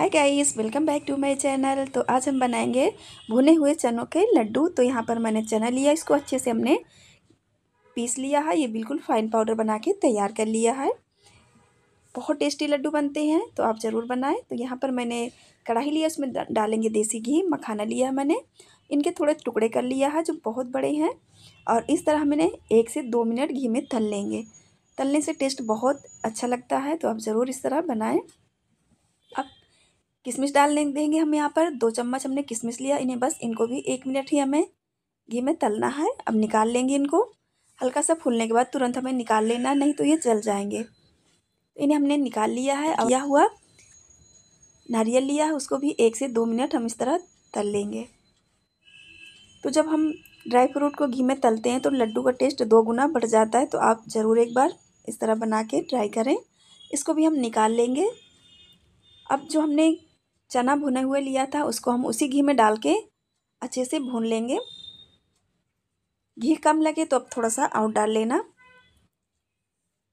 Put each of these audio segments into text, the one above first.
hi guys welcome back to my channel तो आज हम बनाएंगे भुने हुए चनों के लड्डू तो यहाँ पर मैंने चना लिया इसको अच्छे से हमने पीस लिया है ये बिल्कुल फाइन पाउडर बना के तैयार कर लिया है बहुत टेस्टी लड्डू बनते हैं तो आप ज़रूर बनाएं तो यहाँ पर मैंने कढ़ाई लिया उसमें डालेंगे देसी घी मखाना लिया मैंने इनके थोड़े टुकड़े कर लिया है जो बहुत बड़े हैं और इस तरह हमने एक से दो मिनट घी में तल लेंगे तलने से टेस्ट बहुत अच्छा लगता है तो आप ज़रूर इस तरह बनाएँ किशमिश डाल देंगे हम यहाँ पर दो चम्मच हमने किशमिश लिया इन्हें बस इनको भी एक मिनट ही हमें घी में तलना है अब निकाल लेंगे इनको हल्का सा फूलने के बाद तुरंत हमें निकाल लेना नहीं तो ये जल जाएंगे इन्हें हमने निकाल लिया है अब यह हुआ नारियल लिया है उसको भी एक से दो मिनट हम इस तरह तल लेंगे तो जब हम ड्राई फ्रूट को घी में तलते हैं तो लड्डू का टेस्ट दो गुना बढ़ जाता है तो आप ज़रूर एक बार इस तरह बना के ट्राई करें इसको भी हम निकाल लेंगे अब जो हमने चना भुने हुए लिया था उसको हम उसी घी में डाल के अच्छे से भून लेंगे घी कम लगे तो अब थोड़ा सा और डाल लेना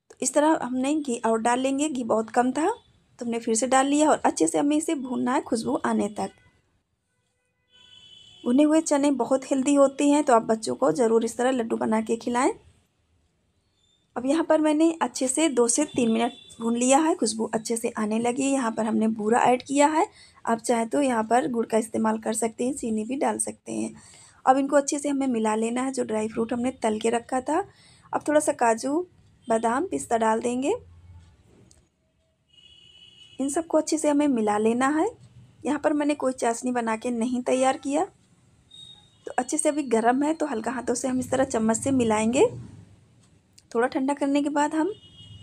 तो इस तरह हमने घी और डाल लेंगे घी बहुत कम था तो हमने फिर से डाल लिया और अच्छे से हमें इसे भूनना है खुशबू आने तक भुने हुए चने बहुत हेल्दी होते हैं तो आप बच्चों को ज़रूर इस तरह लड्डू बना के खिलाएँ अब यहाँ पर मैंने अच्छे से दो से तीन मिनट भून लिया है खुशबू अच्छे से आने लगी है यहाँ पर हमने बूरा ऐड किया है आप चाहे तो यहाँ पर गुड़ का इस्तेमाल कर सकते हैं चीनी भी डाल सकते हैं अब इनको अच्छे से हमें मिला लेना है जो ड्राई फ्रूट हमने तल के रखा था अब थोड़ा सा काजू बादाम पिस्ता डाल देंगे इन सबको अच्छे से हमें मिला लेना है यहाँ पर मैंने कोई चाशनी बना के नहीं तैयार किया तो अच्छे से अभी गर्म है तो हल्का हाथों से हम इस तरह चम्मच से मिलाएंगे थोड़ा ठंडा करने के बाद हम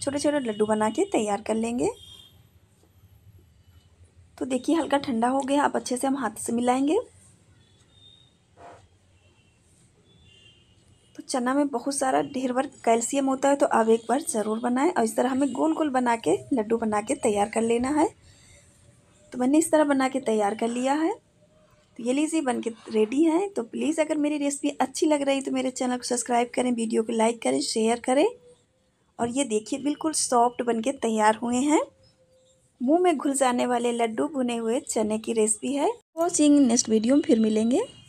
छोटे छोटे लड्डू बना के तैयार कर लेंगे तो देखिए हल्का ठंडा हो गया आप अच्छे से हम हाथ से मिलाएंगे तो चना में बहुत सारा ढेर भर कैल्शियम होता है तो आप एक बार ज़रूर बनाएं और इस तरह हमें गोल गोल बना के लड्डू बना के तैयार कर लेना है तो मैंने इस तरह बना के तैयार कर लिया है तो ये लीजिए बन के रेडी है तो प्लीज़ अगर मेरी रेसिपी अच्छी लग रही तो मेरे चैनल को सब्सक्राइब करें वीडियो को लाइक करें शेयर करें और ये देखिए बिल्कुल सॉफ्ट बन के तैयार हुए हैं मुंह में घुल जाने वाले लड्डू भुने हुए चने की रेसिपी है वॉचिंग नेक्स्ट वीडियो में फिर मिलेंगे